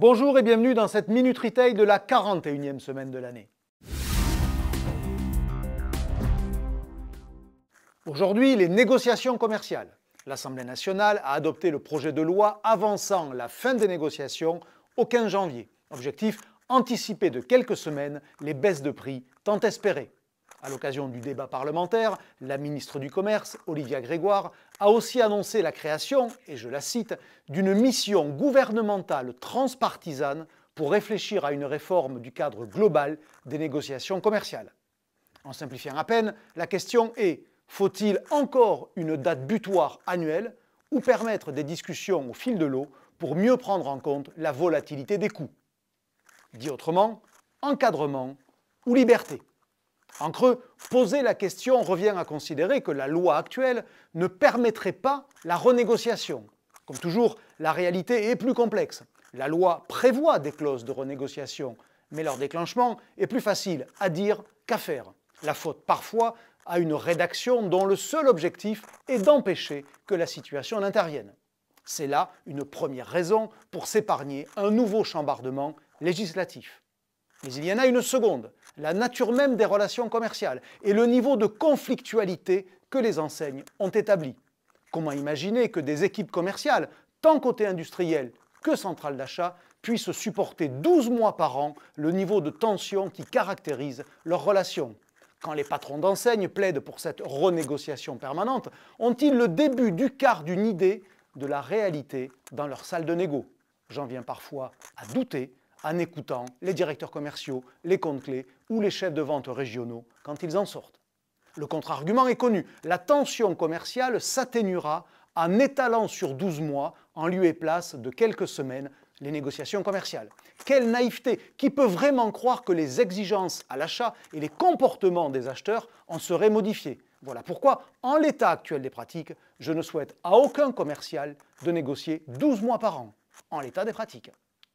Bonjour et bienvenue dans cette Minute Retail de la 41e semaine de l'année. Aujourd'hui, les négociations commerciales. L'Assemblée nationale a adopté le projet de loi avançant la fin des négociations au 15 janvier. Objectif anticiper de quelques semaines les baisses de prix tant espérées. À l'occasion du débat parlementaire, la ministre du Commerce, Olivia Grégoire, a aussi annoncé la création, et je la cite, d'une mission gouvernementale transpartisane pour réfléchir à une réforme du cadre global des négociations commerciales. En simplifiant à peine, la question est faut-il encore une date butoir annuelle ou permettre des discussions au fil de l'eau pour mieux prendre en compte la volatilité des coûts Dit autrement, encadrement ou liberté en creux, poser la question revient à considérer que la loi actuelle ne permettrait pas la renégociation. Comme toujours, la réalité est plus complexe. La loi prévoit des clauses de renégociation, mais leur déclenchement est plus facile à dire qu'à faire. La faute parfois à une rédaction dont le seul objectif est d'empêcher que la situation n'intervienne. C'est là une première raison pour s'épargner un nouveau chambardement législatif. Mais il y en a une seconde, la nature même des relations commerciales et le niveau de conflictualité que les enseignes ont établi. Comment imaginer que des équipes commerciales, tant côté industriel que centrale d'achat, puissent supporter 12 mois par an le niveau de tension qui caractérise leurs relations Quand les patrons d'enseignes plaident pour cette renégociation permanente, ont-ils le début du quart d'une idée de la réalité dans leur salle de négo J'en viens parfois à douter en écoutant les directeurs commerciaux, les comptes clés ou les chefs de vente régionaux quand ils en sortent. Le contre-argument est connu. La tension commerciale s'atténuera en étalant sur 12 mois, en lieu et place de quelques semaines, les négociations commerciales. Quelle naïveté Qui peut vraiment croire que les exigences à l'achat et les comportements des acheteurs en seraient modifiés Voilà pourquoi, en l'état actuel des pratiques, je ne souhaite à aucun commercial de négocier 12 mois par an, en l'état des pratiques.